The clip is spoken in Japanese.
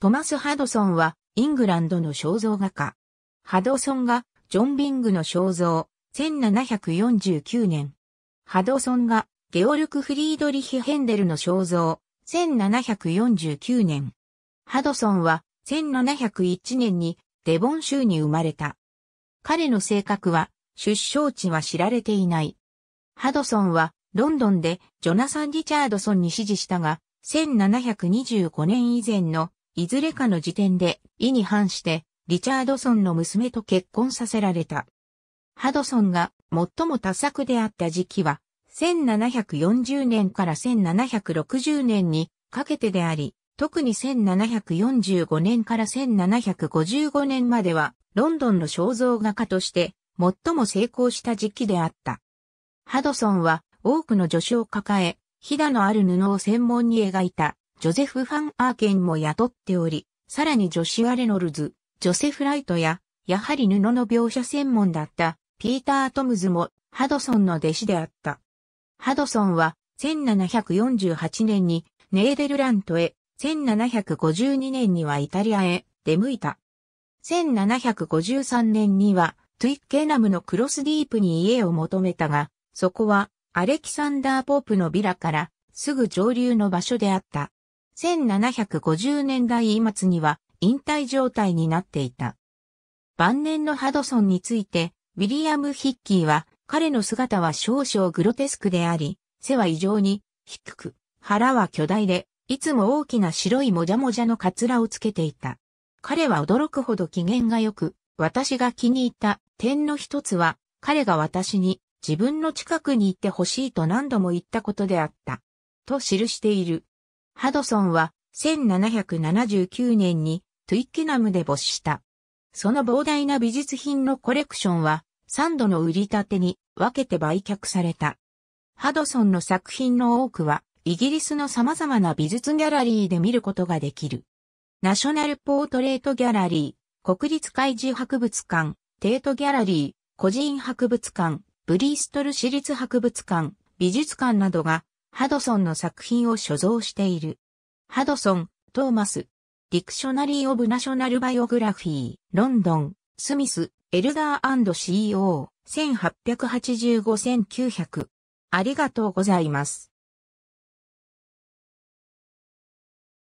トマス・ハドソンは、イングランドの肖像画家。ハドソンが、ジョン・ビングの肖像、1749年。ハドソンが、ゲオルク・フリードリヒ・ヘンデルの肖像、1749年。ハドソンは、1701年に、デボン州に生まれた。彼の性格は、出生地は知られていない。ハドソンは、ロンドンで、ジョナサン・リチャードソンに支持したが、1725年以前のいずれかの時点で意に反してリチャードソンの娘と結婚させられた。ハドソンが最も多作であった時期は1740年から1760年にかけてであり、特に1745年から1755年まではロンドンの肖像画家として最も成功した時期であった。ハドソンは多くの助手を抱え、ひだのある布を専門に描いたジョゼフ・ファン・アーケンも雇っており、さらにジョシュア・レノルズ、ジョセフ・ライトや、やはり布の描写専門だったピーター・トムズもハドソンの弟子であった。ハドソンは1748年にネーデルラントへ、1752年にはイタリアへ出向いた。1753年にはトゥイッケナムのクロスディープに家を求めたが、そこはアレキサンダー・ポープのビラからすぐ上流の場所であった。1750年代末には引退状態になっていた。晩年のハドソンについて、ウィリアム・ヒッキーは、彼の姿は少々グロテスクであり、背は異常に低く、腹は巨大で、いつも大きな白いもじゃもじゃのカツラをつけていた。彼は驚くほど機嫌が良く、私が気に入った点の一つは、彼が私に自分の近くに行ってほしいと何度も言ったことであった。と記している。ハドソンは1779年にトゥイッケナムで没した。その膨大な美術品のコレクションは3度の売り立てに分けて売却された。ハドソンの作品の多くはイギリスの様々な美術ギャラリーで見ることができる。ナショナルポートレートギャラリー、国立海事博物館、テートギャラリー、個人博物館、ブリーストル市立博物館、美術館などがハドソンの作品を所蔵している。ハドソン、トーマス、ディクショナリー・オブ・ナショナル・バイオグラフィー、ロンドン、スミス、エルダー &CEO、1885-1900。ありがとうございます。